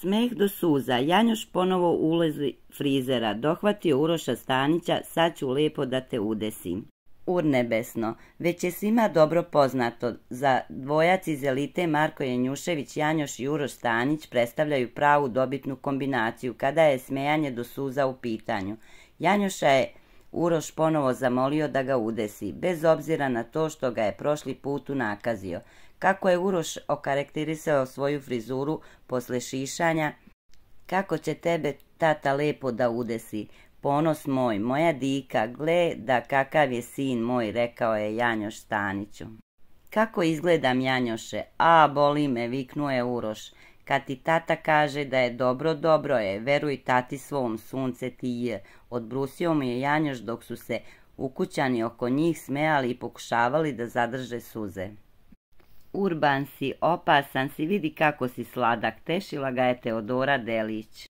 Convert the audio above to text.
Smeh do suza, Janjoš ponovo ulezi frizera, dohvatio Uroša Stanića, sad ću lijepo da te udesim. Urnebesno, već je svima dobro poznato, za dvojac iz elite Marko Janjušević, Janjoš i Uroš Stanić predstavljaju pravu dobitnu kombinaciju kada je smejanje do suza u pitanju. Janjoša je Uroš ponovo zamolio da ga udesi, bez obzira na to što ga je prošli put unakazio. Kako je Uroš okarakterisao svoju frizuru posle šišanja, kako će tebe tata lepo da udesi, ponos moj, moja dika, gle da kakav je sin moj, rekao je Janjoš Staniću. Kako izgledam Janjoše, a boli me, viknuo je Uroš. Kad ti tata kaže da je dobro, dobro je, veruj tati svom, sunce ti je. Odbrusio mu je Janjoš dok su se ukućani oko njih smejali i pokušavali da zadrže suze. Urban si, opasan si, vidi kako si sladak, tešila ga je Teodora Delić.